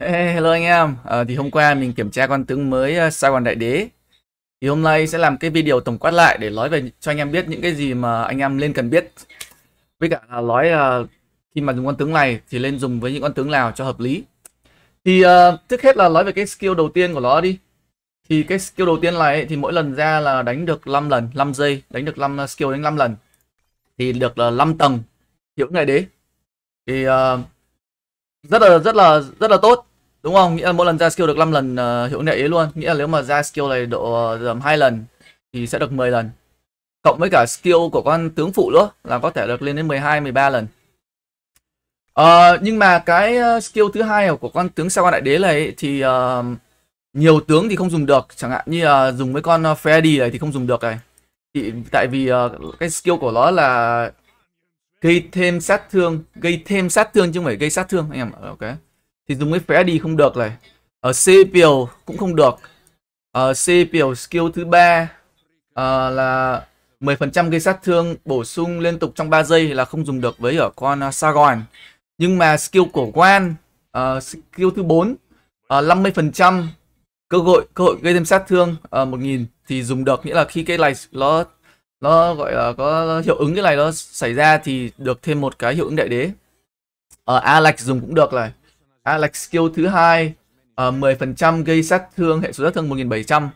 Hey, hello anh em. À, thì hôm qua mình kiểm tra con tướng mới uh, ờ, Sao Còn Đại Đế. Thì hôm nay sẽ làm cái video tổng quát lại để nói về cho anh em biết những cái gì mà anh em nên cần biết. Với cả là nói uh, khi mà dùng con tướng này thì nên dùng với những con tướng nào cho hợp lý. Thì uh, trước hết là nói về cái skill đầu tiên của nó đi. Thì cái skill đầu tiên này thì mỗi lần ra là đánh được 5 lần, 5 giây, đánh được 5 skill đánh 5 lần. Thì được là 5 tầng hiệu ngày đế. Thì uh, rất là rất là rất là tốt Đúng không? Nghĩa là mỗi lần ra skill được 5 lần uh, hiệu nệ ấy luôn. Nghĩa là nếu mà ra skill này độ uh, hai lần thì sẽ được 10 lần. Cộng với cả skill của con tướng phụ nữa là có thể được lên đến 12 13 lần. Uh, nhưng mà cái skill thứ hai của con tướng sao đại đế này thì uh, nhiều tướng thì không dùng được, chẳng hạn như uh, dùng với con Freddy này thì không dùng được này. Thì tại vì uh, cái skill của nó là gây thêm sát thương, gây thêm sát thương chứ không phải gây sát thương anh em. Ok thì dùng cái Freddy không được này ở ờ, Sepio cũng không được ở ờ, Sepio skill thứ ba uh, là 10% gây sát thương bổ sung liên tục trong 3 giây là không dùng được với ở con uh, Sargon nhưng mà skill cổ Quan uh, skill thứ 4 uh, 50% cơ hội cơ hội gây thêm sát thương uh, 1000 thì dùng được nghĩa là khi cái này nó nó gọi là có hiệu ứng cái này nó xảy ra thì được thêm một cái hiệu ứng đại đế ở uh, Alex dùng cũng được này Alex à, skill thứ hai uh, ờ, 10% gây sát thương hệ số sát thương 1700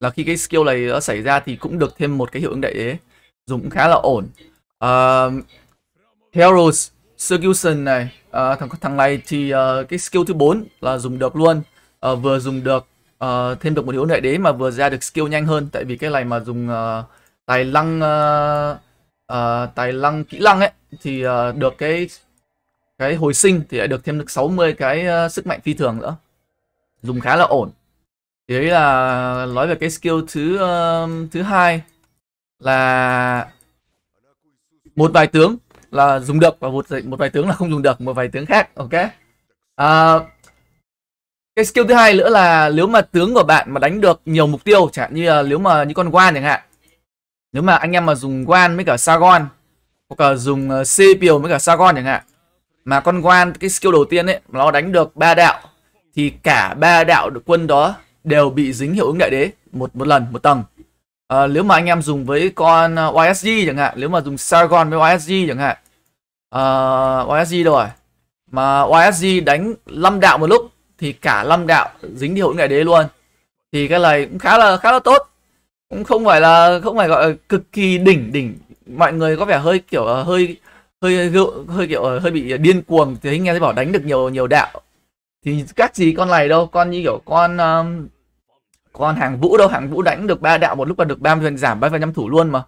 là khi cái skill này nó xảy ra thì cũng được thêm một cái hiệu ứng đại đế dùng cũng khá là ổn uh, Heroes Serguson này uh, thằng thằng này thì uh, cái skill thứ 4 là dùng được luôn uh, vừa dùng được uh, thêm được một hiệu ứng đại đế mà vừa ra được skill nhanh hơn tại vì cái này mà dùng uh, tài lăng uh, uh, tài lăng kỹ lăng ấy thì uh, được cái cái hồi sinh thì lại được thêm được 60 cái ờ, sức mạnh phi thường nữa dùng khá là ổn thì đấy là nói về cái skill thứ uh, thứ hai là một vài tướng là dùng được và một một vài tướng là không dùng được một vài tướng khác ok à, cái skill thứ hai nữa là nếu mà tướng của bạn mà đánh được nhiều mục tiêu chẳng như là nếu mà như con quan chẳng hạn nếu mà anh em mà dùng quan với cả sargon hoặc là dùng uh, sepio với cả sargon chẳng hạn mà con quan cái skill đầu tiên ấy nó đánh được ba đạo thì cả ba đạo được quân đó đều bị dính hiệu ứng đại đế một một lần một tầng à, nếu mà anh em dùng với con ờ, YSG chẳng hạn nếu mà dùng Sargon với YSG chẳng hạn à, ờ, YSG rồi mà YSG đánh 5 đạo một lúc thì cả 5 đạo dính hiệu ứng đại đế luôn thì cái này cũng khá là khá là tốt cũng không phải là không phải gọi là cực kỳ đỉnh đỉnh mọi người có vẻ hơi kiểu hơi hơi hơi, hơi kiểu ờ, hơi bị điên cuồng thì anh nghe thấy bảo đánh được nhiều nhiều đạo thì các gì con này đâu con như kiểu con um, con hàng vũ đâu hàng vũ đánh được ba đạo một lúc là được ba phần giảm ba phần trăm thủ luôn mà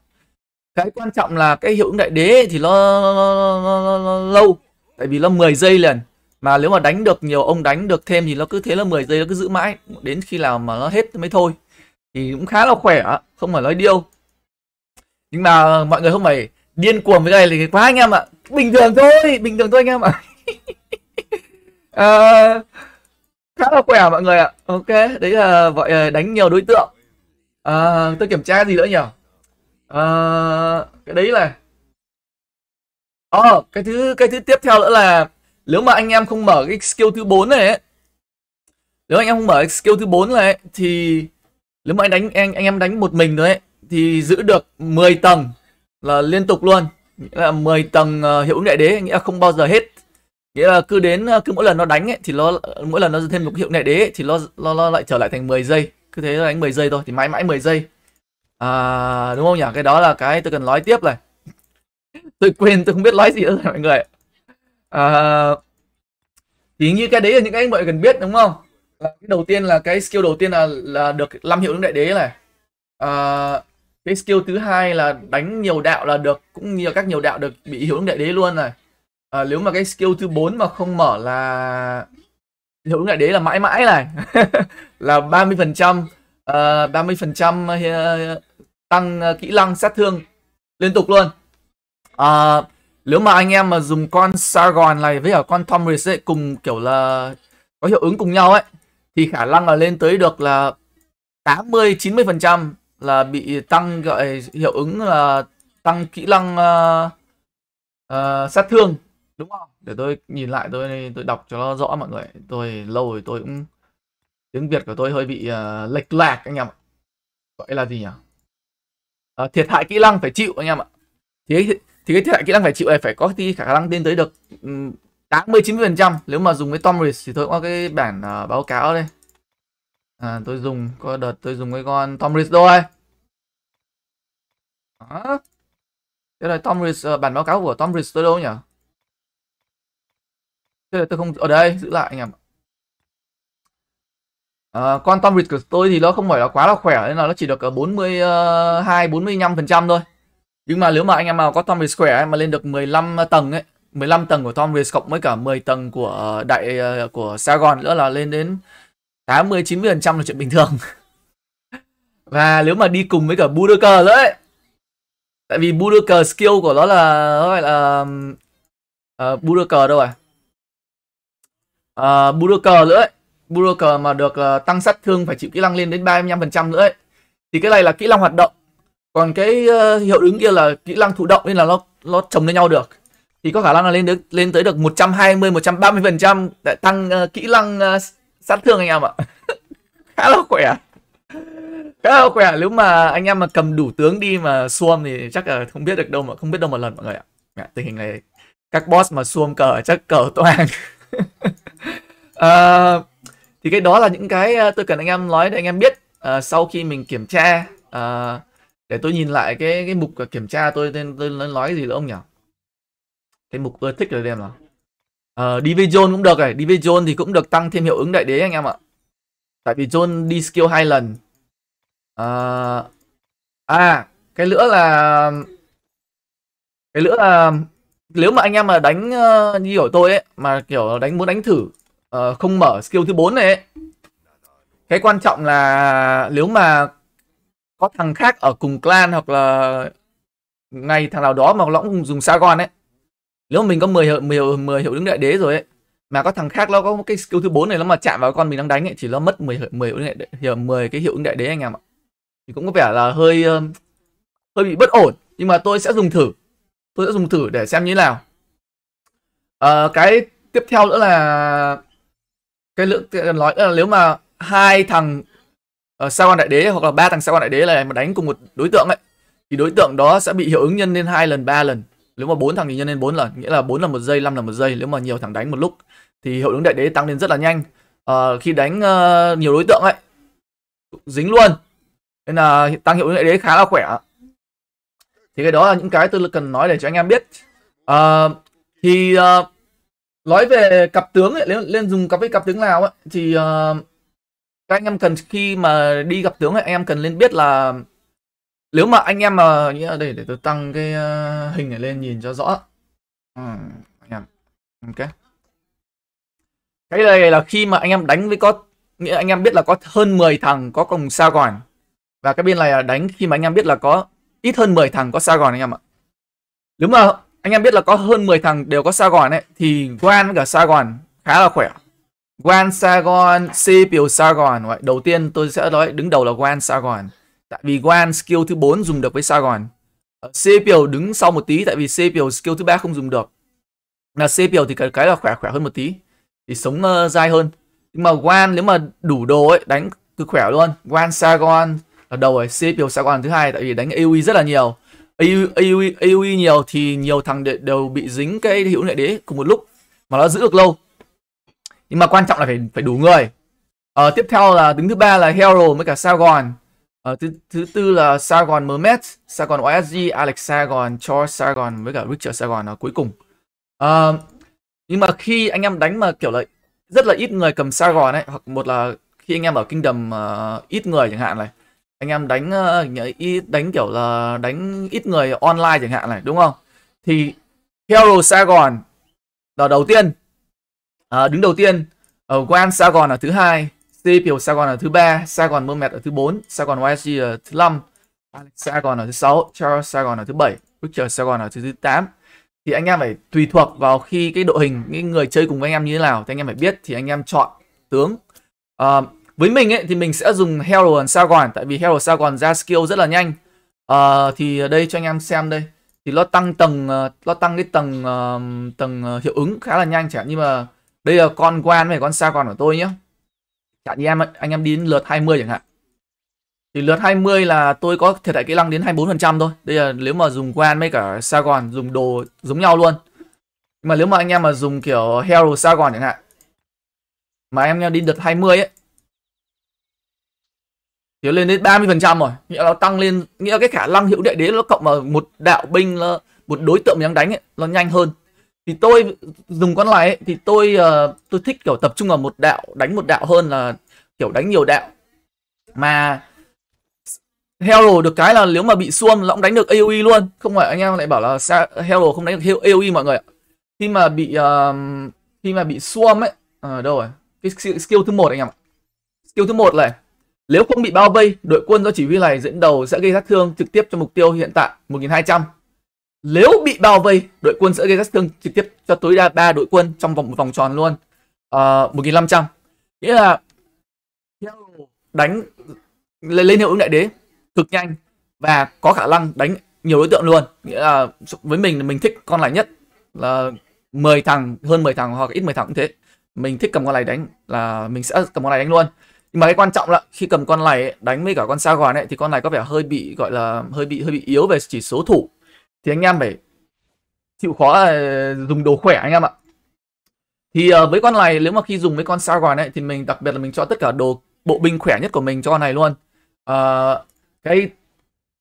cái quan trọng là cái hiệu ứng đại đế thì nó, nó, nó, nó lâu tại vì nó 10 giây liền mà nếu mà đánh được nhiều ông đánh được thêm thì nó cứ thế là 10 giây nó cứ giữ mãi đến khi nào mà nó hết mới thôi thì cũng khá là khỏe không phải nói điêu nhưng mà mọi người không phải điên cuồng với cái này là quá anh em ạ bình thường thôi bình thường thôi anh em ạ à, khá là khỏe mọi người ạ ok đấy là gọi đánh nhiều đối tượng à, tôi kiểm tra gì nữa nhỉ à, cái đấy là ờ à, cái thứ cái thứ tiếp theo nữa là nếu mà anh em không mở cái skill thứ 4 này ấy, nếu anh em không mở cái skill thứ 4 này ấy, thì nếu mà anh đánh anh anh em đánh một mình thôi ấy, thì giữ được 10 tầng là liên tục luôn nghĩa là 10 tầng uh, hiệu ứng đại đế nghĩa là không bao giờ hết nghĩa là cứ đến ờ, cứ mỗi lần nó đánh ấy, thì nó mỗi lần nó thêm một hiệu đại đế ấy, thì nó, nó nó lại trở lại thành 10 giây cứ thế nó đánh 10 giây thôi thì mãi mãi 10 giây à, đúng không nhỉ cái đó là cái tôi cần nói tiếp này tôi quên tôi không biết nói gì nữa mọi người à, thì như cái đấy là những cái anh mọi người cần biết đúng không cái đầu tiên là cái skill đầu tiên là là được 5 hiệu ứng đại đế này à, cái skill thứ hai là đánh nhiều đạo là được cũng như các nhiều đạo được bị hiệu ứng đại đế luôn này à, nếu mà cái skill thứ bốn mà không mở là hiệu ứng đại đế là mãi mãi này là 30 phần trăm ba mươi phần trăm ờ, ờ, tăng kỹ năng sát thương liên tục luôn à, nếu mà anh em mà dùng con Sargon này với cả con Tom ấy cùng kiểu là có hiệu ứng cùng nhau ấy thì khả năng là lên tới được là 80 90 phần trăm là bị tăng gọi hiệu ứng là tăng kỹ năng uh, uh, sát thương đúng không để tôi nhìn lại tôi tôi đọc cho nó rõ mọi người tôi lâu rồi tôi cũng tiếng việt của tôi hơi bị uh, lệch lạc anh em ạ gọi là gì nhỉ uh, thiệt hại kỹ năng phải chịu anh em ạ thì thì cái thiệt hại kỹ năng phải chịu này phải có thì khả năng lên tới được um, 80 90 phần trăm nếu mà dùng với Tomris thì tôi có cái bản uh, báo cáo đây à, tôi dùng có đợt tôi dùng cái con Tom Riz thôi đó thế là Tom Riz, ờ, bản báo cáo của Tom Riz tôi đâu nhỉ thế là tôi không ở đây giữ lại anh em à, con Tom Riz của tôi thì nó không phải là quá là khỏe nên là nó chỉ được ở 42 45 phần trăm thôi nhưng mà nếu mà anh em nào có Tom Riz khỏe mà lên được 15 ờ, tầng ấy 15 tầng của Tom Riz cộng với cả 10 tầng của đại của Saigon nữa là lên đến 80 90% là chuyện bình thường. Và nếu mà đi cùng với cả Budoka nữa ấy. Tại vì Budoka skill của nó là gọi là uh, Budoka đâu à? Uh, Budoka nữa ấy. Budoka mà được uh, tăng sát thương phải chịu kỹ năng lên đến 35% nữa ấy. Thì cái này là kỹ năng hoạt động. Còn cái uh, hiệu ứng kia là kỹ năng thụ động nên là nó nó chồng lên nhau được. Thì có khả năng là lên được lên tới được 120 130% để tăng uh, kỹ năng uh, sát thương anh em ạ khá là khỏe khá là khỏe nếu mà anh em mà cầm đủ tướng đi mà xuông thì chắc là không biết được đâu mà không biết đâu một lần mọi người ạ à, tình hình này các boss mà xuông cờ chắc cờ toàn à, thì cái đó là những cái ờ, tôi cần anh em nói để anh em biết à, sau khi mình kiểm tra à, để tôi nhìn lại cái cái mục kiểm tra tôi nên tôi nói gì nữa ông nhỉ cái mục tôi thích rồi em nào Ờ, đi với John cũng được này. Đi với John thì cũng được tăng thêm hiệu ứng đại đế anh em ạ. Tại vì John đi skill hai lần. À, à, cái nữa là... Cái nữa là... Nếu mà anh em mà đánh uh, như kiểu tôi ấy, mà kiểu đánh muốn đánh thử, uh, không mở skill thứ 4 này ấy. Cái quan trọng là nếu mà có thằng khác ở cùng clan hoặc là ngày thằng nào đó mà nó cũng dùng Sargon ấy nếu mà mình có 10 hiệu 10 hiệu 10 hiệu ứng đại đế rồi ấy mà có thằng khác nó có cái skill thứ bốn này nó mà chạm vào con mình đang đánh ấy chỉ nó mất 10 10 hiệu đại đế, 10 cái hiệu ứng đại đế anh em ạ thì cũng có vẻ là hơi ờ, hơi bị bất ổn nhưng mà tôi sẽ dùng thử tôi sẽ dùng thử để xem như thế nào à, cái tiếp theo nữa là cái lượng nói là nếu mà hai thằng uh, ờ, sao quan đại đế hoặc là ba thằng sao quan đại đế này mà đánh cùng một đối tượng ấy thì đối tượng đó sẽ bị hiệu ứng nhân lên hai lần ba lần nếu mà bốn thằng thì nhân lên 4 lần, nghĩa là 4 là một giây, 5 là một giây. Nếu mà nhiều thằng đánh một lúc thì hiệu ứng đại đế tăng lên rất là nhanh. À, khi đánh uh, nhiều đối tượng ấy dính luôn. Nên là tăng hiệu ứng đại đế khá là khỏe. Thì cái đó là những cái tôi cần nói để cho anh em biết. À, thì uh, nói về cặp tướng ấy, lên, dùng cặp với cặp tướng nào ấy thì uh, các anh em cần khi mà đi gặp tướng ấy, anh em cần nên biết là nếu mà anh em mà nghĩa để để tôi tăng cái ờ, hình này lên nhìn cho rõ ừ, anh em ok cái này là khi mà anh em đánh với có nghĩa anh em biết là có hơn 10 thằng có cùng sao gòn và cái bên này là đánh khi mà anh em biết là có ít hơn 10 thằng có sao gòn anh em ạ nếu mà anh em biết là có hơn 10 thằng đều có sao gòn ấy thì quan với cả sao gòn khá là khỏe Quan Sagon, Sipiu Sagon. Đầu tiên tôi sẽ nói đứng đầu là Quan gòn. Tại vì Guan skill thứ 4 dùng được với Saigon. Ờ, Sepio đứng sau một tí tại vì Sepio skill thứ ba không dùng được. Là Sepio thì cái, cái là khỏe khỏe hơn một tí. Thì sống uh, dai hơn. Nhưng mà Guan nếu mà đủ đồ ấy đánh cứ khỏe luôn. Guan Saigon ở đầu ấy, Sepio Saigon thứ hai tại vì đánh AoE rất là nhiều. AoE, AoE, AoE nhiều thì nhiều thằng đều, đều bị dính cái hiệu nghệ đế cùng một lúc mà nó giữ được lâu. Nhưng mà quan trọng là phải phải đủ người. Ờ, tiếp theo là đứng thứ ba là Hero với cả Saigon. Ờ, thứ, thứ tư là Sargon Mermaid, Sargon OSG, Alex Sargon Cho Sargon với cả Richard Sargon là cuối cùng. À, nhưng mà khi anh em đánh mà kiểu là rất là ít người cầm Sargon ấy, hoặc một là khi anh em ở Kingdom uh, ít người chẳng hạn này, anh em đánh uh, ờ, ít đánh kiểu là đánh ít người online chẳng hạn này, đúng không? Thì Hero Sargon là đầu tiên, uh, đứng đầu tiên, uh, Grand Sargon là thứ hai, TP Saigon ở thứ ba, mơ Mermaid ở thứ 4, Saigon YSG ở thứ 5, Alex Saigon ở thứ 6, Charles Saigon ở thứ 7, Richard Saigon ở thứ thứ 8. Thì anh em phải tùy thuộc vào khi cái đội hình, cái người chơi cùng với anh em như thế nào thì anh em phải biết thì anh em chọn tướng. À, với mình ấy thì mình sẽ dùng Hero Saigon tại vì Hero Saigon ra skill rất là nhanh. À, thì đây cho anh em xem đây. Thì nó tăng tầng ờ, nó tăng cái tầng tầng hiệu ứng khá là nhanh chẳng như mà đây là con quan này con Saigon của tôi nhé chẳng như em anh em đi đến lượt 20 chẳng hạn thì lượt 20 là tôi có thiệt hại kỹ năng đến 24% thôi đây là nếu mà dùng quen mấy cả Sargon dùng đồ giống nhau luôn nhưng mà nếu mà anh em mà dùng kiểu Hero Sargon chẳng hạn mà em em đi đợt 20 ấy thì lên đến 30% rồi nghĩa là tăng lên nghĩa là cái khả năng hiệu đại đế nó cộng vào một đạo binh một đối tượng mình đang đánh ấy, nó nhanh hơn thì tôi dùng con này ấy, thì tôi uh, tôi thích kiểu tập trung vào một đạo đánh một đạo hơn là kiểu đánh nhiều đạo mà Hero được cái là nếu mà bị xuông là đánh được AoE luôn không phải anh em lại bảo là sao Hero không đánh được AoE mọi người ạ khi mà bị uh, khi mà bị xuông ấy ở ờ, à, đâu rồi cái skill, skill thứ một anh em ạ skill thứ một này nếu không bị bao vây đội quân do chỉ huy này dẫn đầu sẽ gây sát thương trực tiếp cho mục tiêu hiện tại 1200 nếu bị bao vây, đội quân sẽ gây sát thương trực tiếp cho tối đa ba đội quân trong vòng một vòng tròn luôn. Ờ, một À, 1500. Nghĩa là đánh lên hiệu ứng đại đế cực nhanh và có khả năng đánh nhiều đối tượng luôn. Nghĩa là với mình mình thích con này nhất là 10 thằng, hơn 10 thằng hoặc ít 10 thằng cũng thế. Mình thích cầm con này đánh là mình sẽ cầm con này đánh luôn nhưng mà cái quan trọng là khi cầm con này đánh với cả con Saigon ấy thì con này có vẻ hơi bị gọi là hơi bị hơi bị yếu về chỉ số thủ thì anh em phải chịu khó là ờ, dùng đồ khỏe anh em ạ thì uh, với con này nếu mà khi dùng với con Sargon ấy thì mình đặc biệt là mình cho tất cả đồ bộ binh khỏe nhất của mình cho con này luôn uh, cái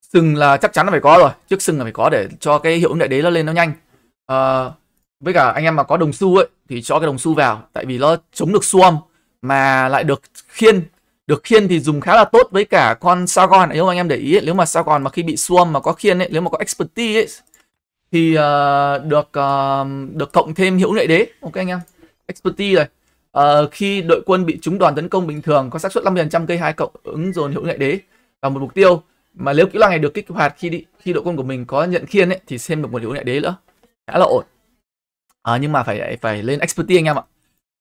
sừng là chắc chắn là phải có rồi trước sừng là phải có để cho cái hiệu ứng đại đế nó lên nó nhanh uh, với cả anh em mà có đồng xu ấy thì cho cái đồng xu vào tại vì nó chống được xuông mà lại được khiên được khiên thì dùng khá là tốt với cả con Sargon nếu mà anh em để ý ấy, nếu mà Sargon mà khi bị xuông mà có khiên ấy, nếu mà có expertise ấy, thì uh, được uh, được cộng thêm hiệu nghệ đế ok anh em expertise rồi uh, khi đội quân bị trúng đòn tấn công bình thường có xác suất 50% cây hai cộng ứng dồn hiệu nghệ đế vào một mục tiêu mà nếu kỹ năng này được kích hoạt khi đi, khi đội quân của mình có nhận khiên ấy, thì xem được một hiệu nghệ đế nữa khá là ổn à, nhưng mà phải phải lên expertise anh em ạ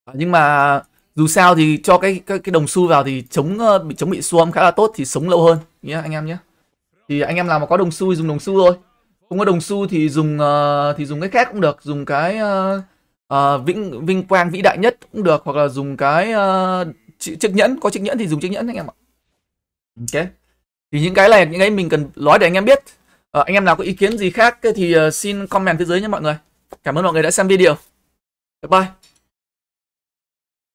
à, nhưng mà dù sao thì cho cái cái, cái đồng xu vào thì chống ờ, bị chống bị xua âm khá là tốt thì sống lâu hơn nhé anh em nhé thì anh em nào mà có đồng xu thì dùng đồng xu thôi không có đồng xu thì dùng uh, thì dùng cái khác cũng được dùng cái uh, uh, vĩnh vinh quang vĩ đại nhất cũng được hoặc là dùng cái uh, chiếc nhẫn có chiếc nhẫn thì dùng chiếc nhẫn anh em ạ ok thì những cái này những cái mình cần nói để anh em biết uh, anh em nào có ý kiến gì khác thì uh, xin comment phía dưới nhé mọi người cảm ơn mọi người đã xem video bye bye